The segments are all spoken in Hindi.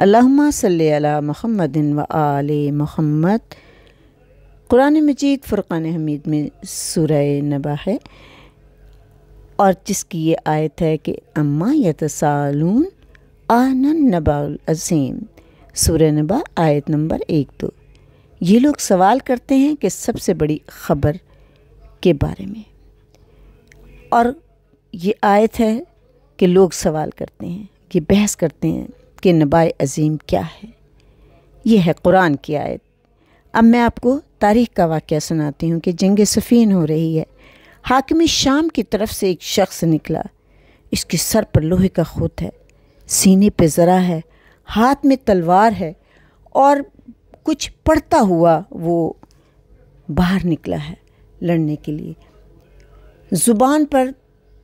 अल्लाहुम्मा सल्ली अला महमद व आले महमद कुरान मजीद फ़ुरक़ान हमीद में सूरह नबा है और जिसकी ये आयत है कि अम्मा यतसालून आनन नबाजीम अजीम नबा आयत नंबर एक दो ये लोग सवाल करते हैं कि सबसे बड़ी ख़बर के बारे में और ये आयत है कि लोग सवाल करते हैं ये बहस करते हैं कि नबाए अज़ीम क्या है यह है कुरान की आयत अब मैं आपको तारीख का वाक़ सुनाती हूँ कि जंग सफ़ीन हो रही है हाकिम शाम की तरफ से एक शख्स निकला इसके सर पर लोहे का खुत है सीने पे ज़रा है हाथ में तलवार है और कुछ पड़ता हुआ वो बाहर निकला है लड़ने के लिए ज़ुबान पर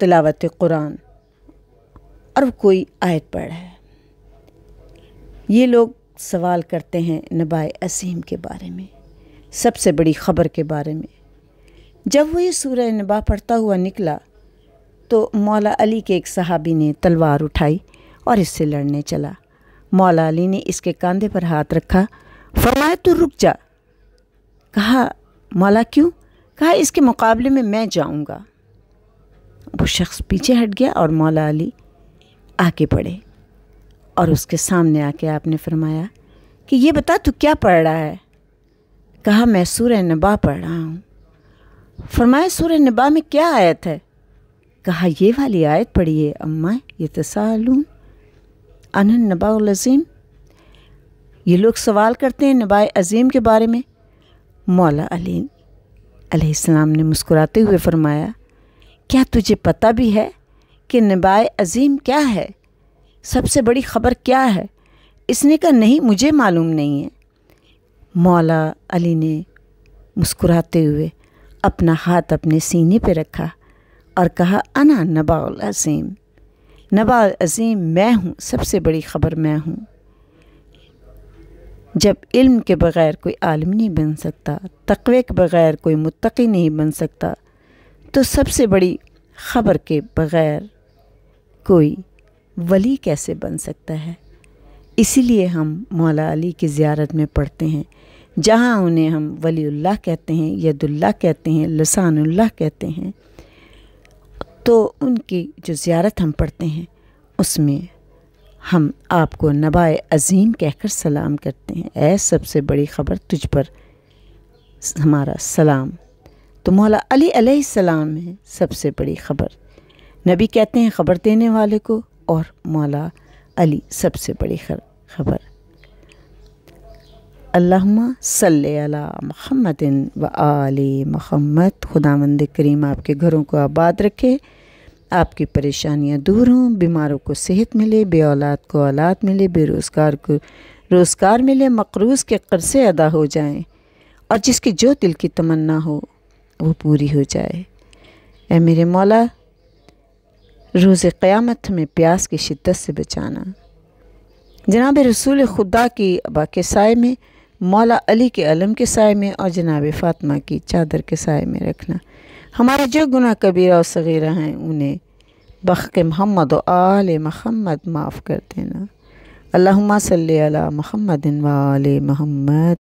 तलावत कुरान और कोई आयत पढ़ है ये लोग सवाल करते हैं नबाए असीम के बारे में सबसे बड़ी ख़बर के बारे में जब वो ये सूर नबा पढ़ता हुआ निकला तो मौला अली के एक सहाबी ने तलवार उठाई और इससे लड़ने चला मौला अली ने इसके कंधे पर हाथ रखा फरमाया तो रुक जा कहा मौला क्यों कहा इसके मुकाबले में मैं जाऊंगा वो शख्स पीछे हट गया और मौला अली आके पड़े और उसके सामने आके आपने फरमाया कि ये बता तू क्या पढ़ रहा है कहा मैं सूर्य नबा पढ़ रहा हूँ फरमाया सूर्य नबा में क्या आयत है कहा ये वाली आयत पढ़िए अम्मा ये तसालून अनन नबाज़ीम ये लोग सवाल करते हैं नबा अज़ीम के बारे में मौला अली अलैहिस्सलाम ने मुस्कुराते हुए फरमाया क्या तुझे पता भी है कि नबा अज़ीम क्या है सबसे बड़ी खबर क्या है इसने कहा नहीं मुझे मालूम नहीं है मौला अली ने मुस्कुराते हुए अपना हाथ अपने सीने पर रखा और कहा अना नबाउल अज़ीम नबाउल अज़ीम मैं हूँ सबसे बड़ी ख़बर मैं हूँ जब इल्म के बग़ैर कोई आलम नहीं बन सकता तकवे के बग़ैर कोई मुतकी नहीं बन सकता तो सबसे बड़ी ख़बर के बग़ैर कोई वली कैसे बन सकता है इसीलिए हम मौला अली की ज़्यारत में पढ़ते हैं जहाँ उन्हें हम वलील्ला कहते हैं यदुल्ला कहते हैं लसानुल्ला कहते हैं तो उनकी जो ज़्यारत हम पढ़ते हैं उसमें हम आपको नबाए अज़ीम कहकर सलाम करते हैं ऐ सबसे बड़ी ख़बर तुझ पर हमारा सलाम तो मौला अली सलाम है सबसे बड़ी ख़बर नबी कहते हैं ख़बर देने वाले को और मौला अली सबसे बड़ी खबर अल्लाम सल्ले अला महमद व आली महमद खुदावंद करीम आपके घरों को आबाद रखे आपकी परेशानियां दूर हों बीमारों को सेहत मिले बे औलाद को औलाद मिले बेरोज़गार को रोज़गार मिले मकरूज़ के कर्ज़े अदा हो जाएं और जिसकी जो दिल की तमन्ना हो वो पूरी हो जाए ए मेरे मौला रोज़ क़्यामत में प्यास की शिद्दत से बचाना जनाब रसूल खुदा की अबा के साय में मौला अली के अलम के साय में और जनाब फ़ातमा की चादर के साय में रखना हमारे जो गुना कबीरा और सगीरा हैं उन्हें बख महमद आल महमद माफ़ कर देना अल्लाह सल अला वाल महमद